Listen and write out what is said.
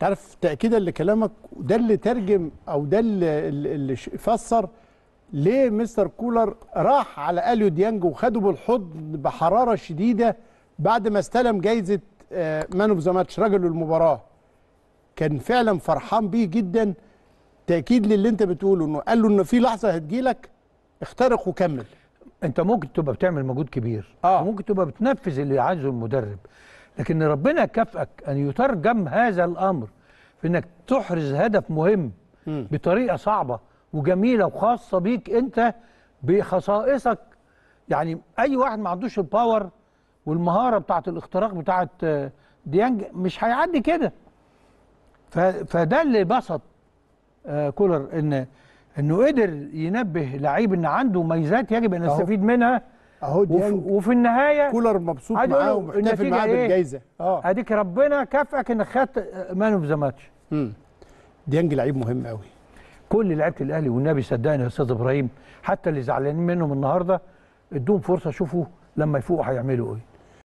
تعرف تاكيدا لكلامك ده اللي ترجم او ده اللي, فسر ليه مستر كولر راح على اليو ديانج وخده بالحضن بحراره شديده بعد ما استلم جايزه مان اوف ذا ماتش رجل المباراه كان فعلا فرحان بيه جدا تاكيد للي انت بتقوله انه قال له ان في لحظه هتجيلك اخترق وكمل انت ممكن تبقى بتعمل مجهود كبير آه. ممكن تبقى بتنفذ اللي عايزه المدرب لكن ربنا كافئك أن يترجم هذا الأمر في أنك تحرز هدف مهم بطريقة صعبة وجميلة وخاصة بيك أنت بخصائصك يعني أي واحد ما عندوش الباور والمهارة بتاعة الاختراق بتاعة آه، ديانج مش هيعدي كده فده اللي بسط آه، كولر إن انه قدر ينبه لعيب ان عنده ميزات يجب ان نستفيد منها اهو ديانج وفي, وفي النهايه كولر مبسوط معاه ومحتفل معاه إيه؟ بالجايزه اه اديك ربنا كافئك انك خدت مان اوف ذا ماتش ديانج لعيب مهم قوي كل لعيبه الاهلي والنبي صدقني يا استاذ ابراهيم حتى اللي زعلانين منهم النهارده ادوهم فرصه شوفوا لما يفوقوا هيعملوا ايه